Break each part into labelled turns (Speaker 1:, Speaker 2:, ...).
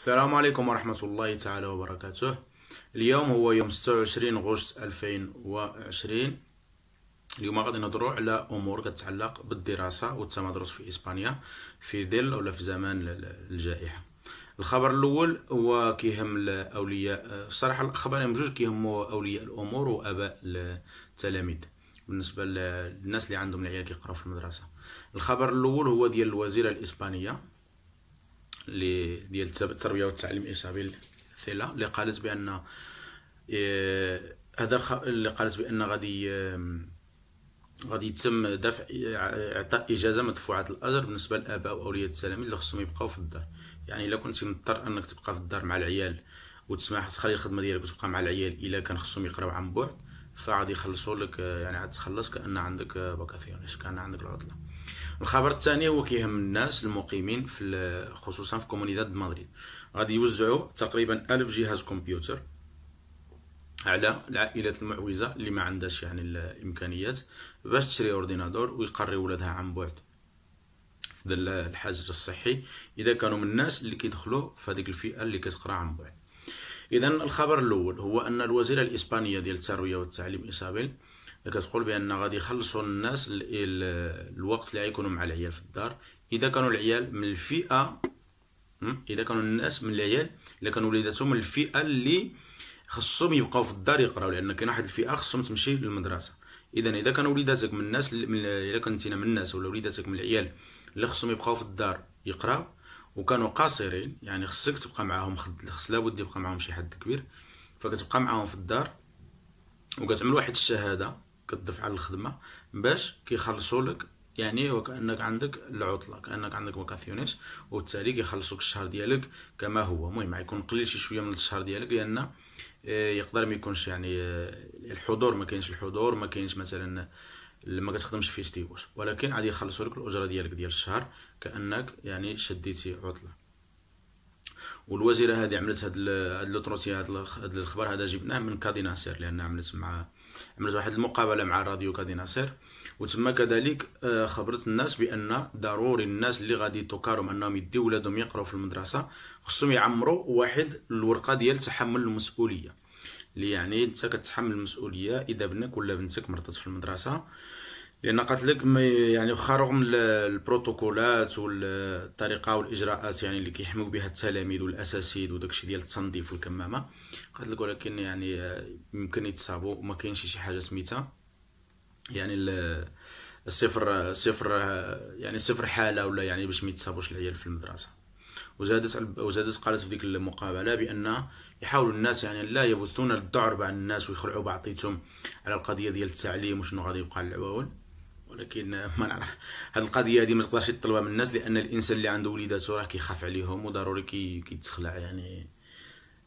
Speaker 1: السلام عليكم ورحمة الله تعالى وبركاته اليوم هو يوم 26 غشت 2020 اليوم غادي نهضروا على امور كتعلق بالدراسه والتمدرس في اسبانيا في ظل ولا في زمان الجائحه الخبر الاول هو كيهم اولياء الصراحه الخبرين بجوج كيهموا اولياء الامور واباء التلاميذ بالنسبه للناس اللي عندهم العيال كيقراو في المدرسه الخبر الاول هو ديال الوزيره الاسبانيه اللي ديال التربيه والتعليم ايسابيل ثيلا اللي قالت بان آه، هذا اللي قالت بان غادي غادي يتم دفع اعطاء اجازه مدفوعه الاجر بالنسبه للاباء واولياء التلاميذ اللي خصهم يبقاو في الدار يعني الا كنتي مضطر انك تبقى في الدار مع العيال وتسمح تخلي الخدمه ديالك وتبقى مع العيال الا كان خصهم يقراو عن بعد فغادي يخلصوا لك آه، يعني عاد تخلص كان عندك فاكاسيون آه، كان عندك العطله الخبر الثاني هو كيهم الناس المقيمين في خصوصا في كومونيداد مدريد غادي يوزعوا تقريبا ألف جهاز كمبيوتر على العائلات المعوزه اللي ما عندهاش يعني الامكانيات باش تشري اوردينادور ويقري ولادها عن بعد في الحجر الصحي اذا كانوا من الناس اللي كيدخلوا في هذيك الفئه اللي كتقرا عن بعد اذا الخبر الاول هو ان الوزيره الاسبانيه ديال الترويه والتعليم ايسابيل كتقول بان غادي يخلصوا الناس الوقت اللي غيكونوا مع العيال في الدار اذا كانوا العيال من الفئه اذا كانوا الناس من العيال الا كانوا وليداتهم من الفئه اللي خصهم يبقاو في الدار يقراو لان كاين واحد الفئه خصهم تمشي للمدرسه اذا اذا كانوا وليداتك من الناس الا كنتينا من الناس ولا وليداتك من العيال اللي خصهم يبقاو في الدار يقراو وكانوا قاصرين يعني خصك تبقى معاهم خص لابد يبقى معاهم شي حد كبير فكتبقى معاهم في الدار وكتعمل واحد الشهاده كتدفع على الخدمه باش كيخلصوا لك يعني وكانك عندك العطله كانك عندك فاكاسيونيس وبالتالي كيخلصوك الشهر ديالك كما هو المهم غيكون قليل شي شويه من الشهر ديالك لان آه، يقدر ما يكونش يعني آه، الحضور ما كاينش الحضور ما كاينش مثلا لما آه، كتخدمش فيستيفوش ولكن غادي يخلصوا لك الاجره ديالك ديال الشهر كانك يعني شديتي عطله والوزيره هذه عملت هاد هاد لوتروسي هاد الخبر هذا جبناه من كادي لان عملت مع عملت واحد المقابله مع راديو كادي وتما كذلك آه، خبرت الناس بان ضروري الناس اللي غادي توكارهم انهم يديو ولادهم يقراو في المدرسه خصهم يعمروا واحد الورقه ديال تحمل المسؤوليه اللي يعني انت كتحمل المسؤوليه اذا بنك ولا بنتك مرضت في المدرسه لان قالت لك يعني واخا رغم البروتوكولات والطريقه والاجراءات يعني اللي كيحموا بها التلاميذ والاساسيد وداكشي ديال التنظيف والكمامه قالت لك ولكن يعني يمكن يتصابوا وما كاينش شي حاجه سميتها يعني الصفر صفر يعني صفر حاله ولا يعني باش ما يتصابوش العيال في المدرسه وزادت وزادت قالت في ديك المقابله بان يحاولوا الناس يعني لا يبثون الذعر بين الناس ويخلعوا بعضيتهم على القضيه ديال التعليم وشنو غادي يبقى للعواون ولكن ما نعرف هذه القضيه هذه ما تقدرش تطلبها من الناس لان الانسان اللي عنده وليدات راه كيخاف عليهم وضروري كي كيتخلع يعني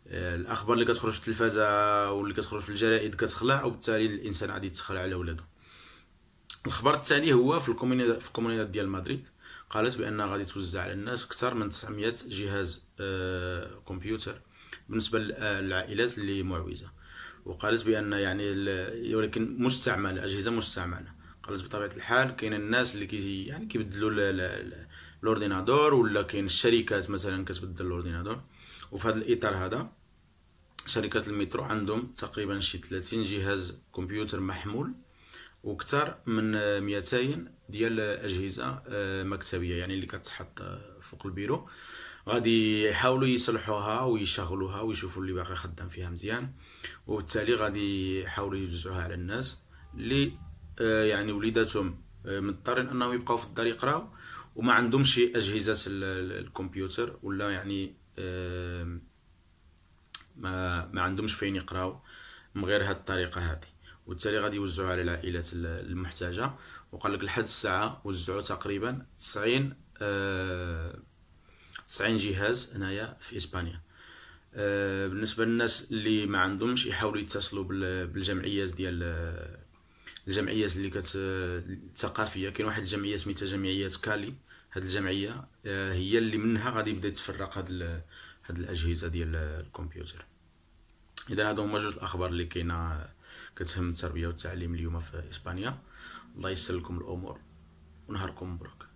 Speaker 1: آه، الاخبار اللي كتخرج في التلفازه واللي كتخرج في الجرائد كتخلع وبالتالي الانسان عادي يتخلع على ولادو الخبر التالي هو في الكومونيداد في الكومونيداد ديال مدريد قالت بان غادي توزع على الناس اكثر من 900 جهاز آه، كمبيوتر بالنسبه آه، للعائلات اللي معوزه وقالت بان يعني ولكن مستعمله اجهزه مستعمله قالت بطبيعه الحال كاين الناس اللي كي يعني كيبدلوا لورديناتور ولا كاين الشركات مثلا كتبدل لورديناتور وفي هذا الاطار هذا شركات المترو عندهم تقريبا شي 30 جهاز كمبيوتر محمول وكثر من 200 ديال اجهزه آه، مكتبيه يعني اللي كتحط فوق البيرو غادي يحاولوا يصلحوها ويشغلوها ويشوفوا اللي باقي خدام فيها مزيان وبالتالي غادي يحاولوا يوزعوها على الناس اللي آه، يعني وليداتهم آه، مضطرين انهم يبقاو في الدار يقراو وما عندهمش اجهزه الكمبيوتر ولا يعني آه، ما ما عندهمش فين يقراو من غير هذه الطريقه هذه وبالتالي غادي يوزعوا على العائلات المحتاجه وقال لك لحد الساعه وزعوا تقريبا 90 90 جهاز هنايا في اسبانيا بالنسبه للناس اللي ما عندهمش يحاولوا يتصلوا بالجمعيات ديال الجمعيات اللي كت الثقافيه كاين واحد الجمعيه سميتها جمعيه كالي هذه الجمعيه آه، هي اللي منها غادي يبدا يتفرق هاد هاد الاجهزه ديال الكمبيوتر اذا هادو هما جوج الاخبار اللي كاينه كتهم التربيه والتعليم اليوم في اسبانيا الله يسهل لكم الامور ونهاركم مبروك